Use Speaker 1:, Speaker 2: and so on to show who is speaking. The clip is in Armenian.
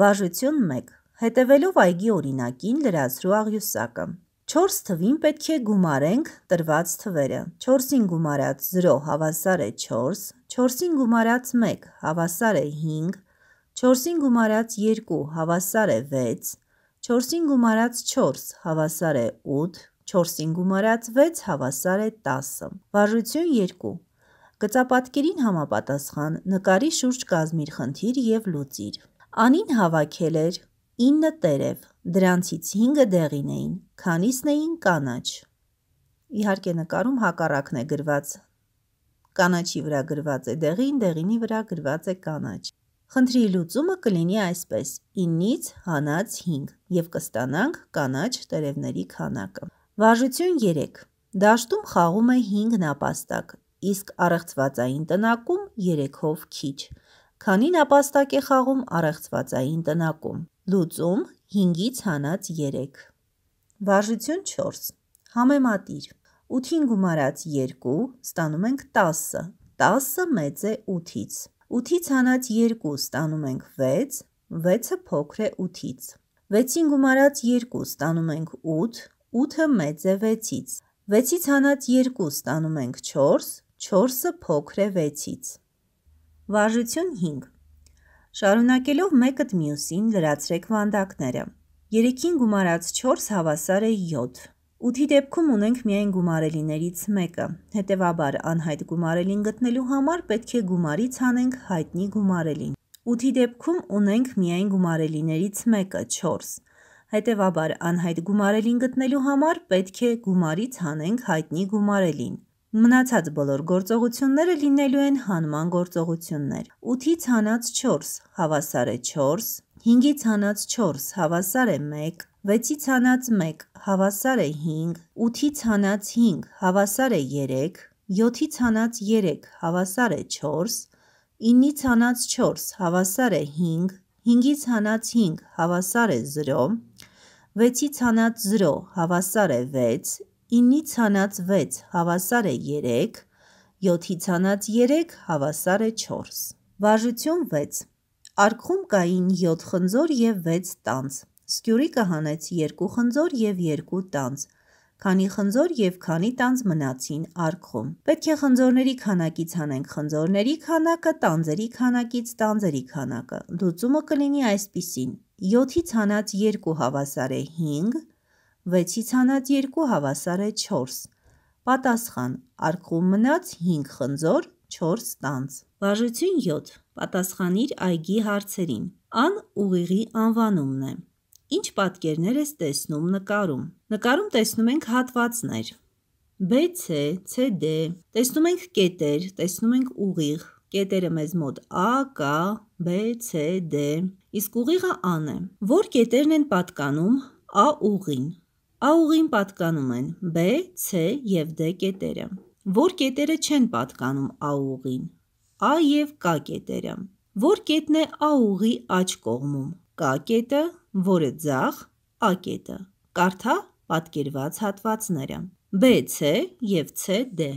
Speaker 1: Վարժություն 1. Հետևելով այգի օրինակին լրացրու աղյուսակը։ 4 թվին պետք է գումարենք տրված թվերը։ 4-ին գումարած 0 հավասար է 4, 4-ին գումարած 1 հավասար է 5, 4-ին գումարած 2 հավասար է 6, 4-ին գումարած 4 հավասար է 8, 4-ին գումարած 6 հավասար է 10։ Վարժություն 2. Գծապատկերին համապատասխան նկարի շուրջ կազմիր խնդիր և լուծիր։ Անին հավաքել էր 9 տերև, դրանցից 5-ը դեղին էին, քանիսն էին կանաչ։ Իհարկե նկարում հակառակն է գրված։ Կանաչի վրա գրված է դեղին, դեղինի վրա գրված է կանաչ։ Խնդրի լուծումը կլինի այսպես. 9-ից հանած 5 եւ կստանանք կանաչ տերևների քանակը։ Վարժություն 3. Դաշտում խաղում է 5 նապաստակ, իսկ առեղծվածային տնակում 3-ով քիչ։ Քանին ապաստակ է խաղում առեղծվածային տնակում։ Լուծում 5-ից հանած 3։ Վարժություն 4։ Համեմատիր։ 8-ին գումարած 2 ստանում ենք 10։ 10-ը մեծ է 8-ից։ 8-ից հանած 2 ստանում ենք 6, 6-ը փոքր է 8-ից։ 6-ին գումարած 2 ստանում ենք 8, 8-ը մեծ է 6-ից։ 6-ից հանած 2 ստանում ենք 4, 4-ը փոքր է 6-ից։ Վարժություն 5. Շարունակելով մեկըդ մյուսին լրացրեք վանդակները։ 3-ին գումարած 4 հավասար է 7։ 8-ի դեպքում ունենք միայն գումարելիներից մեկը։ Հետևաբար անհայտ գումարելին գտնելու համար պետք է գումարից հանենք հայտնի գումարելին։ 8-ի դեպքում ունենք միայն գումարելիներից մեկը 4։ Հետևաբար անհայտ գումարելին գտնելու համար պետք է գումարից հանենք հայտնի գումարելին։ Մնացած բոլոր գործողությունները լինելու են հանման գործողություններ։ 8-ից հանած 4 հավասար է 4, 5-ից հանած 4 հավասար է 1, 6-ից հանած 1 հավասար է 5, 8-ից հանած 5 հավասար է 3, 7-ից հանած 3 հավասար է 4, 9-ից հանած 4 հավասար է 5, 5-ից հանած 5 հավասար է 0, 6-ից հանած 0 հավասար է 6, 9-ի ցանած 6 հավասար է 3, 7-ի ցանած 3 հավասար է 4։ Վարժություն 6։ Արքում կային 7 խնձոր եւ 6 տանց։ Սկյուրիկը հանեց 2 խնձոր եւ 2 տանց։ Քանի խնձոր եւ քանի տանց մնացին արքում։ Պետք է խնձորների քանակից հանենք խնձորների քանակը, տանձերի քանակից տանձերի քանակը։ Լուծումը կլինի այսպիսին. 7-ից հանած 2 հավասար է 5, 6-ից հանած 2 հավասար է 4։ Պատասխան. Արկղում մնաց 5 խնձոր, 4 տանց։ Բաժություն 7. Պատասխանիր այգի հարցերին։ Ան ուղիղի անվանումն է։ Ինչ պատկերներ ես տեսնում նկարում։ Նկարում տեսնում ենք հատվածներ։ BC, CD։ Տեսնում ենք կետեր, տեսնում ենք ուղիղ։ Կետերը մեզ մոտ A, K, B, C, D։ Իսկ ուղիղը Ան է։ Որ կետերն են պատկանում A ուղին։ Ա ուղին պատկանում են B, C եւ D կետերը, որ կետերը չեն պատկանում Ա ուղին։ Ա եւ Կ կետերը, որ կետն է Ա ուղի աջ կողմում։ Կ կետը, որը ձախ, Ա կետը։ Կարդա պատկերված հատվածները։ B, C եւ C, D։